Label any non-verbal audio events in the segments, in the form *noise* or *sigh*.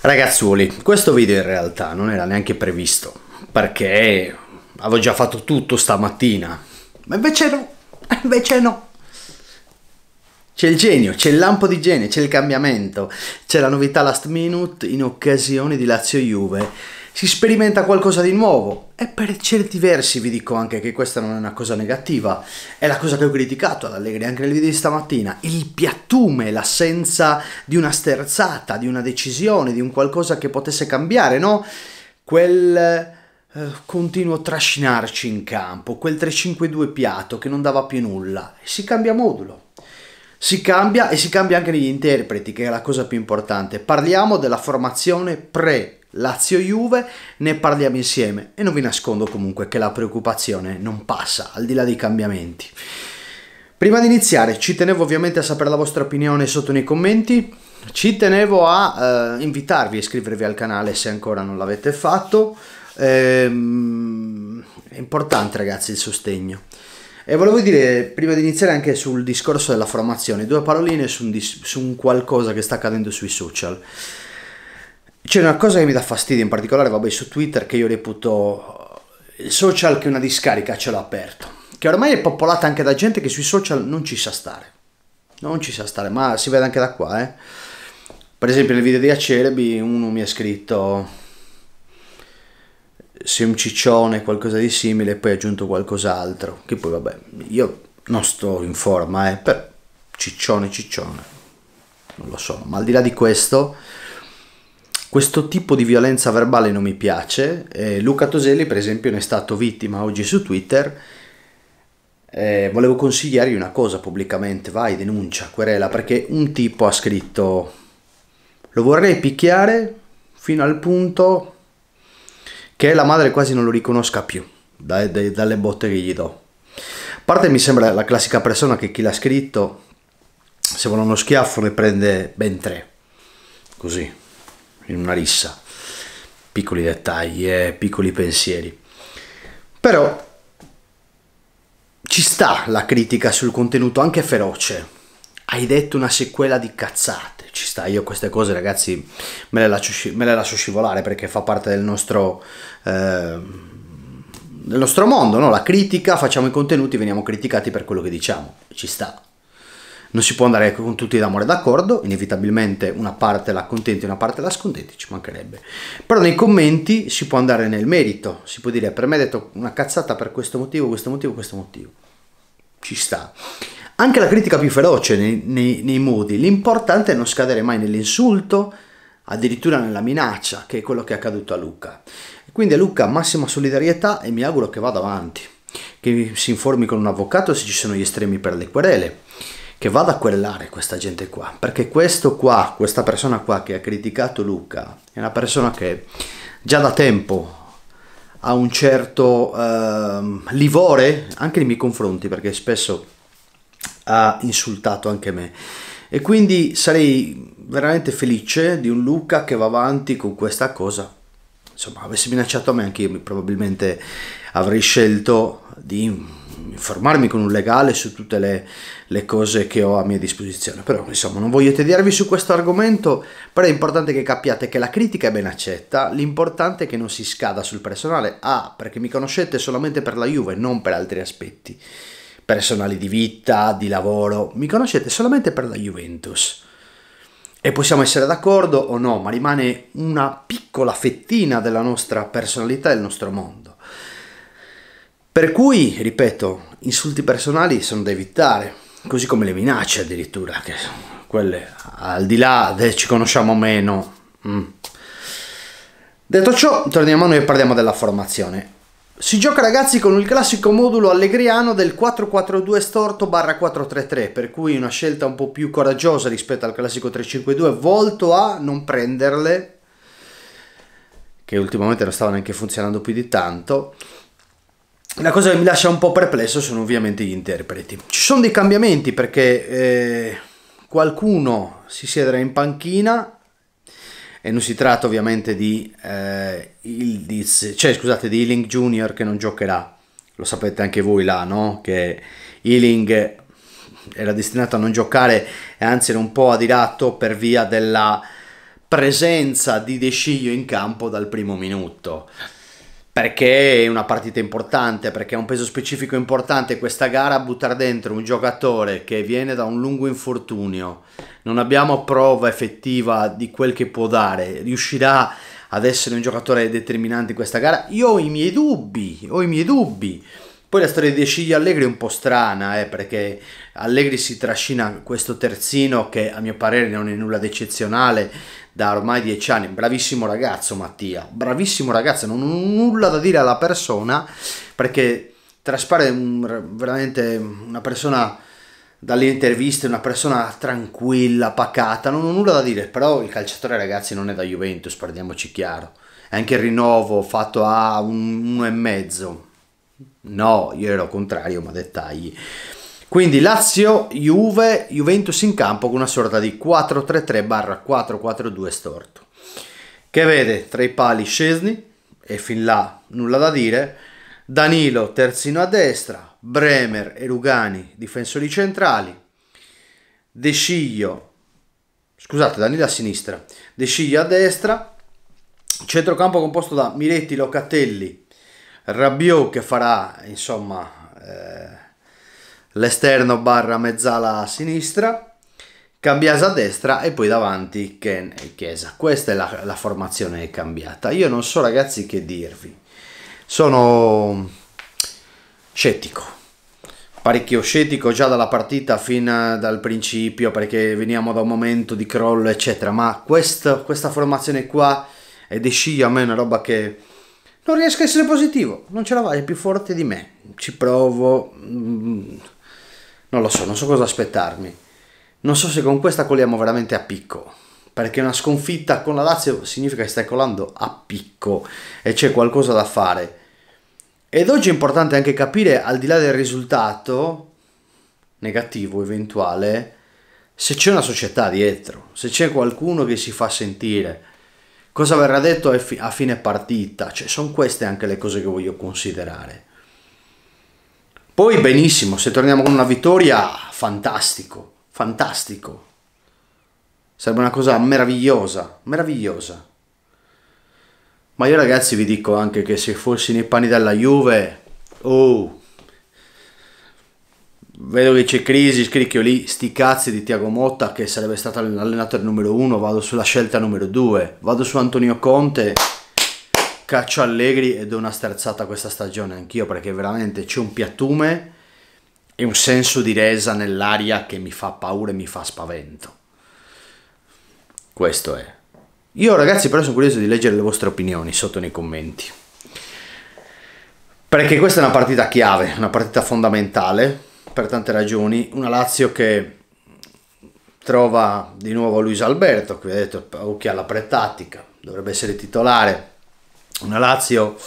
Ragazzuoli, questo video in realtà non era neanche previsto, perché avevo già fatto tutto stamattina, ma invece no, *laughs* invece no. C'è il genio, c'è il lampo di genio, c'è il cambiamento, c'è la novità last minute in occasione di Lazio-Juve si sperimenta qualcosa di nuovo e per certi versi vi dico anche che questa non è una cosa negativa, è la cosa che ho criticato ad Allegri anche nel video di stamattina, il piattume, l'assenza di una sterzata, di una decisione, di un qualcosa che potesse cambiare, no? Quel eh, continuo trascinarci in campo, quel 3-5-2 piatto che non dava più nulla, si cambia modulo. Si cambia e si cambia anche negli interpreti, che è la cosa più importante. Parliamo della formazione pre Lazio-Juve, ne parliamo insieme e non vi nascondo comunque che la preoccupazione non passa, al di là dei cambiamenti. Prima di iniziare ci tenevo ovviamente a sapere la vostra opinione sotto nei commenti, ci tenevo a eh, invitarvi a iscrivervi al canale se ancora non l'avete fatto, ehm, è importante ragazzi il sostegno. E volevo dire, prima di iniziare anche sul discorso della formazione, due paroline su un, su un qualcosa che sta accadendo sui social. C'è una cosa che mi dà fastidio in particolare, vabbè, su Twitter che io reputo eh, il social che una discarica ce l'ha aperto, che ormai è popolata anche da gente che sui social non ci sa stare. Non ci sa stare, ma si vede anche da qua, eh. Per esempio nel video di Acerbi uno mi ha scritto sei un ciccione, qualcosa di simile, e poi ha aggiunto qualcos'altro, che poi vabbè, io non sto in forma, eh, però ciccione, ciccione, non lo so, ma al di là di questo questo tipo di violenza verbale non mi piace. Eh, Luca Toselli, per esempio, ne è stato vittima oggi su Twitter. Eh, volevo consigliargli una cosa pubblicamente, vai, denuncia, querela, perché un tipo ha scritto lo vorrei picchiare fino al punto che la madre quasi non lo riconosca più da, da, dalle botte che gli do. A parte mi sembra la classica persona che chi l'ha scritto se vuole uno schiaffo ne prende ben tre, così in una rissa. Piccoli dettagli e eh, piccoli pensieri. Però ci sta la critica sul contenuto, anche feroce. Hai detto una sequela di cazzate, ci sta. Io queste cose, ragazzi, me le lascio, me le lascio scivolare perché fa parte del nostro... Eh, nel nostro mondo, no? la critica, facciamo i contenuti, veniamo criticati per quello che diciamo, ci sta non si può andare ecco, con tutti d'amore d'accordo, inevitabilmente una parte la contenti e una parte la scontenti, ci mancherebbe. Però nei commenti si può andare nel merito, si può dire per me ha detto una cazzata per questo motivo, questo motivo, questo motivo. Ci sta. Anche la critica più feroce nei, nei, nei modi, l'importante è non scadere mai nell'insulto, addirittura nella minaccia, che è quello che è accaduto a Luca. Quindi a Luca massima solidarietà e mi auguro che vada avanti, che si informi con un avvocato se ci sono gli estremi per le querele che vada a quellare questa gente qua, perché questo qua, questa persona qua che ha criticato Luca, è una persona che già da tempo ha un certo eh, livore anche nei miei confronti, perché spesso ha insultato anche me. E quindi sarei veramente felice di un Luca che va avanti con questa cosa insomma, avesse minacciato a me, anche io probabilmente avrei scelto di informarmi con un legale su tutte le, le, cose che ho a mia disposizione. Però, insomma, non voglio tediarvi su questo argomento, però è importante che capiate che la critica è ben accetta, l'importante è che non si scada sul personale. Ah, perché mi conoscete solamente per la Juve, non per altri aspetti personali di vita, di lavoro. Mi conoscete solamente per la Juventus. E possiamo essere d'accordo o no, ma rimane una piccola fettina della nostra personalità e del nostro mondo. Per cui, ripeto, insulti personali sono da evitare, così come le minacce addirittura, che sono quelle al di là del ci conosciamo meno. Mm. Detto ciò, torniamo a noi e parliamo della formazione. Si gioca ragazzi con il classico modulo allegriano del 4-4-2 storto barra 4-3-3, per cui una scelta un po' più coraggiosa rispetto al classico 3-5-2, volto a non prenderle, che ultimamente non stava neanche funzionando più di tanto. La cosa che mi lascia un po' perplesso sono ovviamente gli interpreti. Ci sono dei cambiamenti perché eh, qualcuno si siederà in panchina e non si tratta ovviamente di, eh, Ildiz, cioè, scusate, di Ealing Junior che non giocherà, lo sapete anche voi là, no? Che Ealing era destinato a non giocare e anzi era un po' adirato per via della presenza di De Sciglio in campo dal primo minuto perché è una partita importante, perché ha un peso specifico importante questa gara, buttare dentro un giocatore che viene da un lungo infortunio, non abbiamo prova effettiva di quel che può dare, riuscirà ad essere un giocatore determinante in questa gara? Io ho i miei dubbi, ho i miei dubbi. Poi la storia di Scigli Allegri è un po' strana, eh, perché Allegri si trascina questo terzino che a mio parere non è nulla di eccezionale da ormai dieci anni. Bravissimo ragazzo Mattia, bravissimo ragazzo, non ho nulla da dire alla persona perché traspare un, veramente una persona dalle interviste, una persona tranquilla, pacata, non ho nulla da dire, però il calciatore ragazzi non è da Juventus, parliamoci chiaro. È anche il rinnovo fatto a un, uno e mezzo, No, io ero contrario, ma dettagli. Quindi Lazio, Juve, Juventus in campo con una sorta di 4-3-3-4-4-2 storto. Che vede tra i pali Scesni, e fin là nulla da dire, Danilo terzino a destra, Bremer e Lugani difensori centrali, De Sciglio, scusate Danilo a sinistra, De Sciglio a destra, centrocampo composto da Miretti, Locatelli, Rabiot che farà insomma eh, l'esterno barra mezzala a sinistra, Cambiasa a destra e poi davanti Ken e Chiesa. Questa è la, la formazione cambiata. Io non so ragazzi che dirvi, sono scettico parecchio scettico già dalla partita fin dal principio perché veniamo da un momento di crollo eccetera ma questo, questa formazione qua è di Sci a me una roba che non riesco a essere positivo, non ce la vai, è più forte di me, ci provo, mm. non lo so, non so cosa aspettarmi, non so se con questa coliamo veramente a picco, perché una sconfitta con la Lazio significa che stai colando a picco e c'è qualcosa da fare. Ed oggi è importante anche capire, al di là del risultato negativo eventuale, se c'è una società dietro, se c'è qualcuno che si fa sentire cosa verrà detto a fine partita, cioè sono queste anche le cose che voglio considerare. Poi benissimo, se torniamo con una vittoria, fantastico, fantastico. Sarebbe una cosa meravigliosa, meravigliosa. Ma io ragazzi vi dico anche che se fossi nei panni della Juve, oh, vedo che c'è crisi, scricchio lì, sti cazzi di Tiago Motta che sarebbe stato l'allenatore numero uno, vado sulla scelta numero due, vado su Antonio Conte, caccio Allegri e do una sterzata questa stagione anch'io perché veramente c'è un piattume e un senso di resa nell'aria che mi fa paura e mi fa spavento. Questo è. Io ragazzi però sono curioso di leggere le vostre opinioni sotto nei commenti. Perché questa è una partita chiave, una partita fondamentale per tante ragioni, una Lazio che trova di nuovo Luis Alberto, che ha detto occhi alla pretattica, dovrebbe essere titolare, una Lazio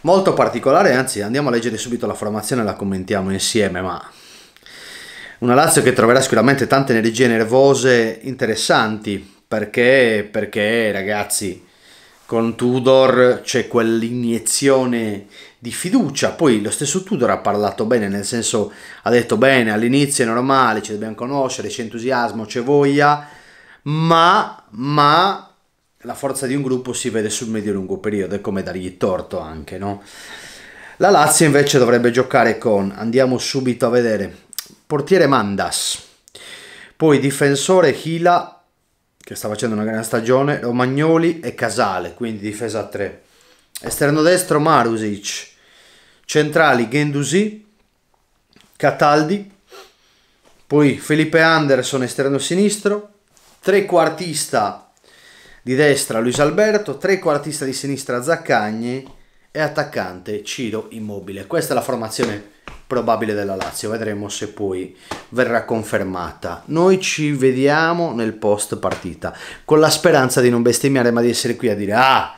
molto particolare, anzi andiamo a leggere subito la formazione e la commentiamo insieme, ma una Lazio che troverà sicuramente tante energie nervose interessanti, perché, perché ragazzi, con Tudor c'è quell'iniezione di fiducia. Poi lo stesso Tudor ha parlato bene, nel senso ha detto bene, all'inizio è normale, ci dobbiamo conoscere, c'è entusiasmo, c'è voglia, ma, ma la forza di un gruppo si vede sul medio-lungo periodo, è come dargli torto anche, no? La Lazio invece dovrebbe giocare con, andiamo subito a vedere, portiere Mandas, poi difensore Hila, che sta facendo una gran stagione, Romagnoli e Casale, quindi difesa 3 esterno destro Marusic, centrali Gendusi, Cataldi, poi Felipe Anderson esterno sinistro, trequartista di destra Luis Alberto, trequartista di sinistra Zaccagni e attaccante Ciro Immobile. Questa è la formazione probabile della Lazio, vedremo se poi verrà confermata. Noi ci vediamo nel post partita, con la speranza di non bestemmiare ma di essere qui a dire ah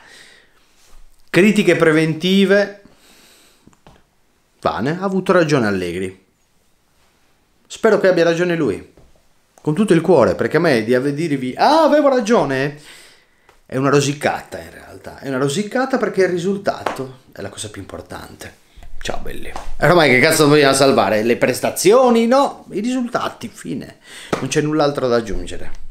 Critiche preventive. Vane ha avuto ragione Allegri. Spero che abbia ragione lui. Con tutto il cuore, perché a me di dirvi "Ah, avevo ragione" è una rosicata in realtà, è una rosicata perché il risultato è la cosa più importante. Ciao belli. E ormai che cazzo vogliamo salvare? Le prestazioni? No, i risultati, fine. Non c'è null'altro da aggiungere.